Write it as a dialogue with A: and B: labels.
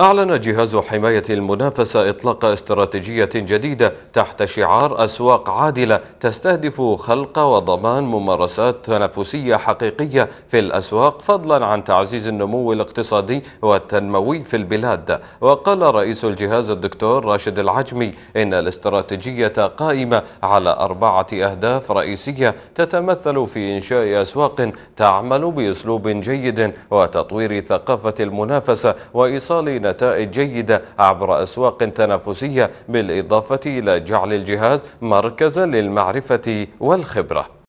A: أعلن جهاز حماية المنافسة إطلاق استراتيجية جديدة تحت شعار أسواق عادلة تستهدف خلق وضمان ممارسات تنافسية حقيقية في الأسواق فضلا عن تعزيز النمو الاقتصادي والتنموي في البلاد وقال رئيس الجهاز الدكتور راشد العجمي إن الاستراتيجية قائمة على أربعة أهداف رئيسية تتمثل في إنشاء أسواق تعمل بأسلوب جيد وتطوير ثقافة المنافسة وإيصال نتائج جيدة عبر أسواق تنافسية بالإضافة إلى جعل الجهاز مركزا للمعرفة والخبرة